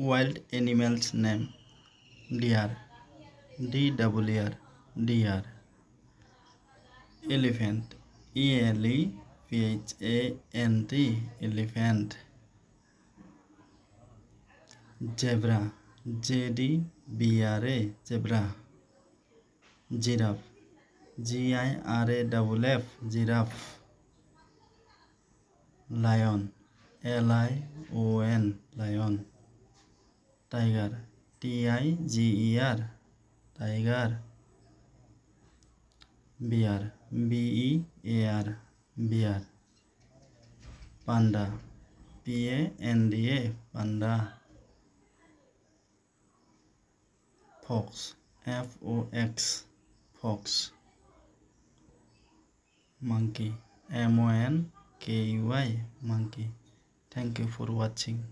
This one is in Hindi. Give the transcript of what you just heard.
wild animals name deer D double R D R elephant E L E P H A N T elephant zebra Z D B R A zebra giraffe G I R A double F giraffe lion L I O N lion tiger T I G E R tiger bear B E A R bear panda P A N D A panda fox F O X fox monkey M O N के you I monkey thank you for watching